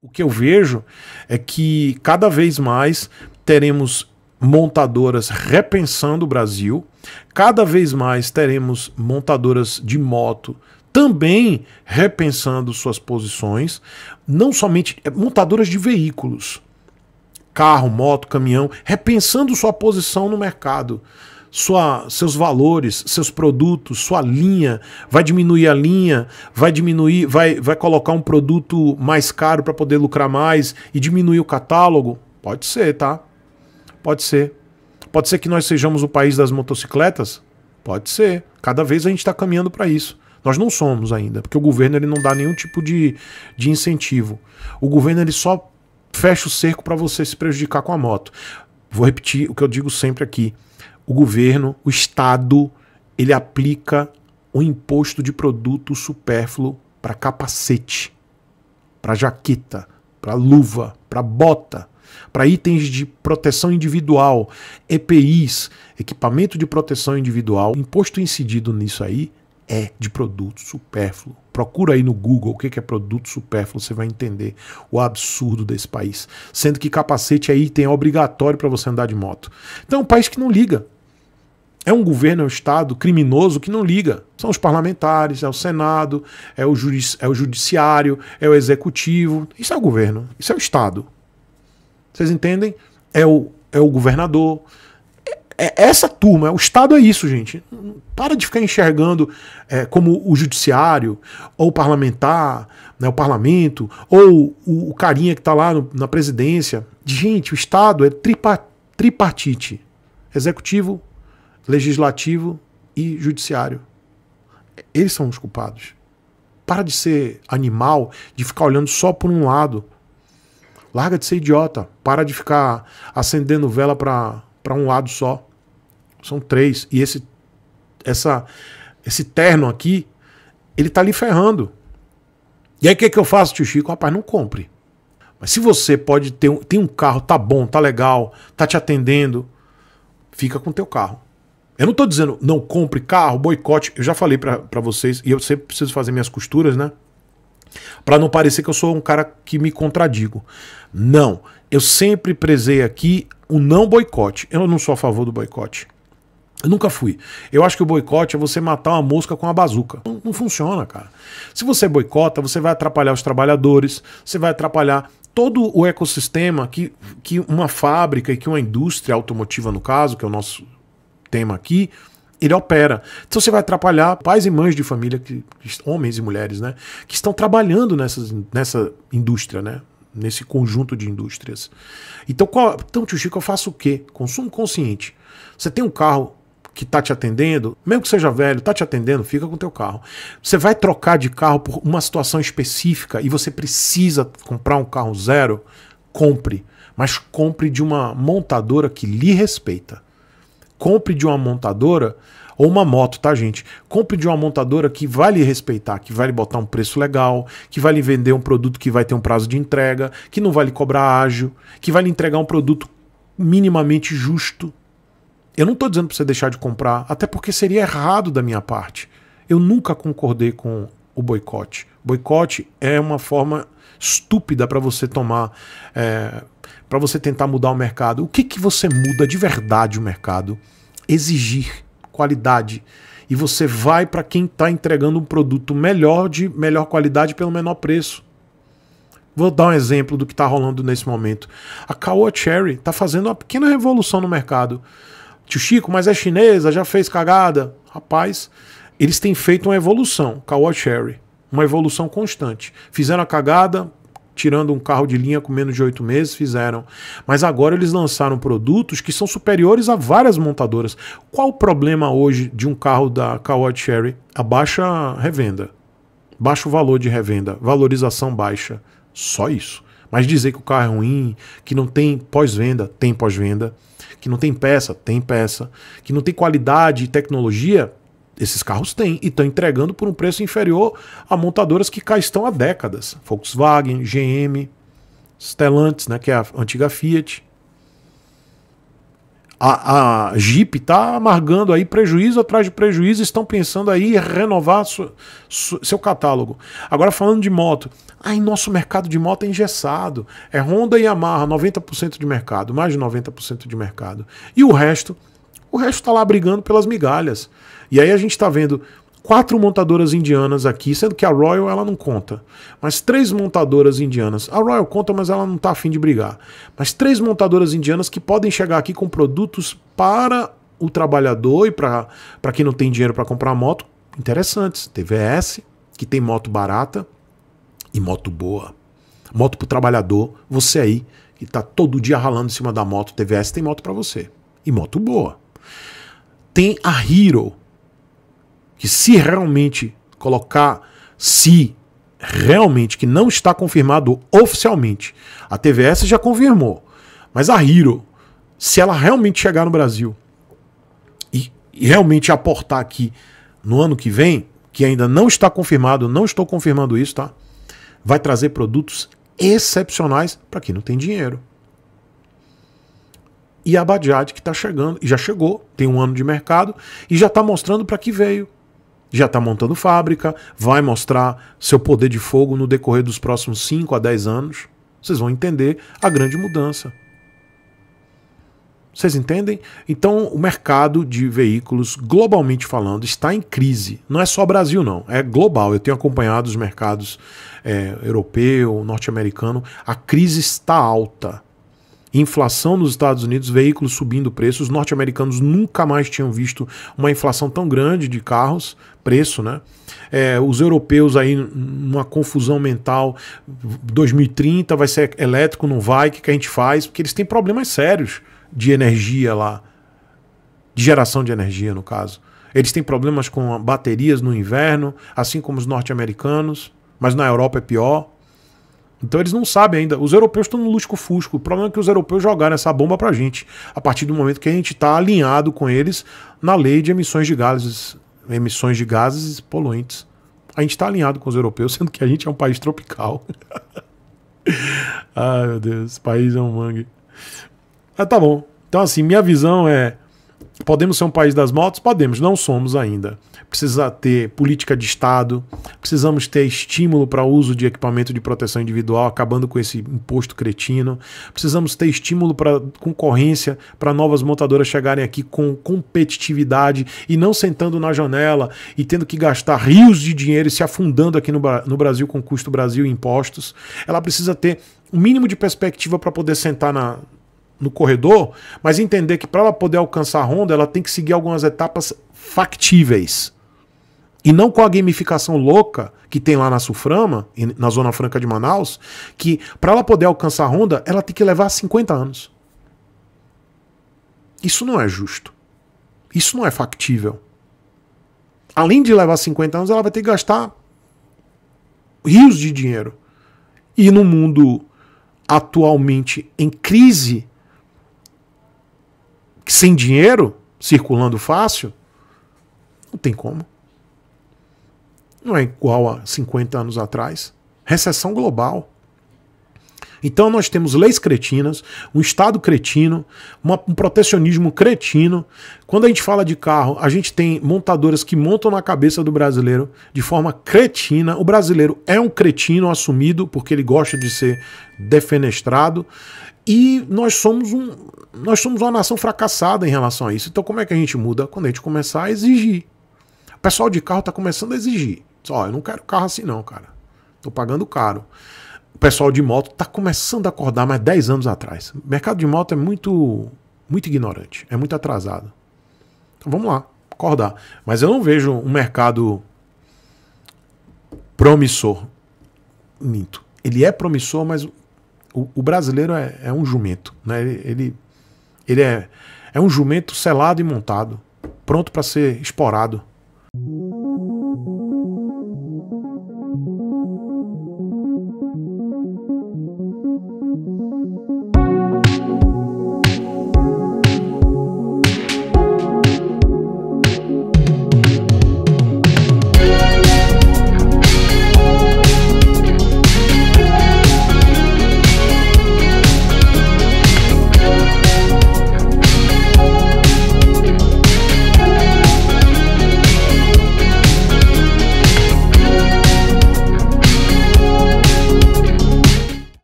O que eu vejo é que cada vez mais teremos montadoras repensando o Brasil, cada vez mais teremos montadoras de moto também repensando suas posições, não somente é, montadoras de veículos, carro, moto, caminhão, repensando sua posição no mercado sua, seus valores, seus produtos, sua linha, vai diminuir a linha, vai diminuir, vai, vai colocar um produto mais caro para poder lucrar mais e diminuir o catálogo? Pode ser, tá? Pode ser. Pode ser que nós sejamos o país das motocicletas? Pode ser. Cada vez a gente está caminhando para isso. Nós não somos ainda, porque o governo ele não dá nenhum tipo de, de incentivo. O governo ele só fecha o cerco para você se prejudicar com a moto. Vou repetir o que eu digo sempre aqui o governo, o Estado, ele aplica um imposto de produto supérfluo para capacete, para jaqueta, para luva, para bota, para itens de proteção individual, EPIs, equipamento de proteção individual. O imposto incidido nisso aí é de produto supérfluo. Procura aí no Google o que é produto supérfluo, você vai entender o absurdo desse país. Sendo que capacete é item obrigatório para você andar de moto. Então, é um país que não liga é um governo, é um Estado criminoso que não liga. São os parlamentares, é o Senado, é o, juiz, é o Judiciário, é o Executivo. Isso é o governo, isso é o Estado. Vocês entendem? É o, é o governador. É, é essa turma, é, o Estado é isso, gente. Para de ficar enxergando é, como o Judiciário, ou o parlamentar, né, o parlamento, ou o, o carinha que está lá no, na presidência. Gente, o Estado é tripa, tripartite. Executivo, legislativo e judiciário. Eles são os culpados. Para de ser animal, de ficar olhando só por um lado. Larga de ser idiota. Para de ficar acendendo vela para um lado só. São três. E esse, essa, esse terno aqui, ele tá lhe ferrando. E aí o que, que eu faço, tio Chico? Rapaz, não compre. Mas se você pode ter tem um carro, tá bom, tá legal, tá te atendendo, fica com teu carro. Eu não estou dizendo não compre carro, boicote. Eu já falei para vocês, e eu sempre preciso fazer minhas costuras, né? Para não parecer que eu sou um cara que me contradigo. Não. Eu sempre prezei aqui o não boicote. Eu não sou a favor do boicote. Eu nunca fui. Eu acho que o boicote é você matar uma mosca com uma bazuca. Não, não, funciona, cara. Se você boicota, você vai atrapalhar os trabalhadores, você vai atrapalhar todo o ecossistema que, que uma fábrica e que uma indústria automotiva, no caso, que é o nosso tema aqui, ele opera. Então você vai atrapalhar pais e mães de família, que, homens e mulheres, né? Que estão trabalhando nessas, nessa indústria, né? Nesse conjunto de indústrias. Então, qual, então, tio Chico, eu faço o quê? Consumo consciente. Você tem um carro que está te atendendo, mesmo que seja velho, está te atendendo, fica com o teu carro. Você vai trocar de carro por uma situação específica e você precisa comprar um carro zero, compre. Mas compre de uma montadora que lhe respeita compre de uma montadora ou uma moto, tá, gente? Compre de uma montadora que vai lhe respeitar, que vai lhe botar um preço legal, que vai lhe vender um produto que vai ter um prazo de entrega, que não vai lhe cobrar ágil, que vai lhe entregar um produto minimamente justo. Eu não estou dizendo para você deixar de comprar, até porque seria errado da minha parte. Eu nunca concordei com o boicote. Boicote é uma forma estúpida para você tomar, é, para você tentar mudar o mercado. O que, que você muda de verdade o mercado? Exigir qualidade. E você vai para quem está entregando um produto melhor, de melhor qualidade, pelo menor preço. Vou dar um exemplo do que está rolando nesse momento. A Kawa Cherry está fazendo uma pequena revolução no mercado. Tio Chico, mas é chinesa, já fez cagada. Rapaz, eles têm feito uma evolução. Kawa Cherry uma evolução constante. Fizeram a cagada, tirando um carro de linha com menos de oito meses, fizeram. Mas agora eles lançaram produtos que são superiores a várias montadoras. Qual o problema hoje de um carro da Kawat Sherry? A baixa revenda. Baixo valor de revenda, valorização baixa. Só isso. Mas dizer que o carro é ruim, que não tem pós-venda, tem pós-venda. Que não tem peça, tem peça. Que não tem qualidade e tecnologia, esses carros têm e estão entregando por um preço inferior a montadoras que cá estão há décadas. Volkswagen, GM, Stellantis, né, que é a antiga Fiat. A, a Jeep está amargando aí prejuízo atrás de prejuízo, estão pensando aí em renovar su, su, seu catálogo. Agora falando de moto, aí nosso mercado de moto é engessado. É Honda e Yamaha, 90% de mercado, mais de 90% de mercado. E o resto o resto está lá brigando pelas migalhas. E aí a gente está vendo quatro montadoras indianas aqui, sendo que a Royal ela não conta. Mas três montadoras indianas. A Royal conta, mas ela não está afim de brigar. Mas três montadoras indianas que podem chegar aqui com produtos para o trabalhador e para quem não tem dinheiro para comprar moto, interessantes. TVS, que tem moto barata e moto boa. Moto para o trabalhador, você aí que está todo dia ralando em cima da moto, TVS tem moto para você. E moto boa tem a Hero, que se realmente colocar se realmente que não está confirmado oficialmente. A TVS já confirmou, mas a Hero, se ela realmente chegar no Brasil e, e realmente aportar aqui no ano que vem, que ainda não está confirmado, não estou confirmando isso, tá? Vai trazer produtos excepcionais para quem não tem dinheiro e a Badiad que está chegando, já chegou, tem um ano de mercado e já está mostrando para que veio. Já está montando fábrica, vai mostrar seu poder de fogo no decorrer dos próximos 5 a 10 anos. Vocês vão entender a grande mudança. Vocês entendem? Então, o mercado de veículos, globalmente falando, está em crise. Não é só Brasil, não. É global. Eu tenho acompanhado os mercados é, europeu, norte-americano. A crise está alta inflação nos Estados Unidos, veículos subindo preços. Os norte-americanos nunca mais tinham visto uma inflação tão grande de carros, preço, né? É, os europeus aí numa confusão mental, 2030 vai ser elétrico, não vai, o que, que a gente faz? Porque eles têm problemas sérios de energia lá, de geração de energia, no caso. Eles têm problemas com baterias no inverno, assim como os norte-americanos, mas na Europa é pior. Então eles não sabem ainda. Os europeus estão no lusco-fusco. O problema é que os europeus jogaram essa bomba para a gente a partir do momento que a gente está alinhado com eles na lei de emissões de gases, emissões de gases poluentes. A gente está alinhado com os europeus, sendo que a gente é um país tropical. ah, meu Deus, esse país é um mangue. Ah, tá bom. Então, assim, minha visão é Podemos ser um país das motos? Podemos, não somos ainda. Precisa ter política de Estado, precisamos ter estímulo para o uso de equipamento de proteção individual, acabando com esse imposto cretino. Precisamos ter estímulo para concorrência, para novas montadoras chegarem aqui com competitividade e não sentando na janela e tendo que gastar rios de dinheiro e se afundando aqui no, no Brasil com custo Brasil e impostos. Ela precisa ter um mínimo de perspectiva para poder sentar na, no corredor, mas entender que para ela poder alcançar a Honda, ela tem que seguir algumas etapas factíveis. E não com a gamificação louca que tem lá na Suframa, na Zona Franca de Manaus, que para ela poder alcançar a Honda, ela tem que levar 50 anos. Isso não é justo. Isso não é factível. Além de levar 50 anos, ela vai ter que gastar rios de dinheiro. E no mundo atualmente em crise, sem dinheiro, circulando fácil, não tem como. Não é igual a 50 anos atrás. Recessão global. Então nós temos leis cretinas, um Estado cretino, uma, um protecionismo cretino. Quando a gente fala de carro, a gente tem montadoras que montam na cabeça do brasileiro de forma cretina. O brasileiro é um cretino assumido porque ele gosta de ser defenestrado. E nós somos, um, nós somos uma nação fracassada em relação a isso. Então, como é que a gente muda? Quando a gente começar a exigir. O pessoal de carro está começando a exigir. Só, oh, eu não quero carro assim, não, cara. Estou pagando caro o pessoal de moto está começando a acordar mais 10 anos atrás. O mercado de moto é muito, muito ignorante, é muito atrasado. Então vamos lá, acordar. Mas eu não vejo um mercado promissor. Minto. Ele é promissor, mas o, o brasileiro é, é, um jumento. Né? Ele, ele, ele é, é um jumento selado e montado, pronto para ser esporado.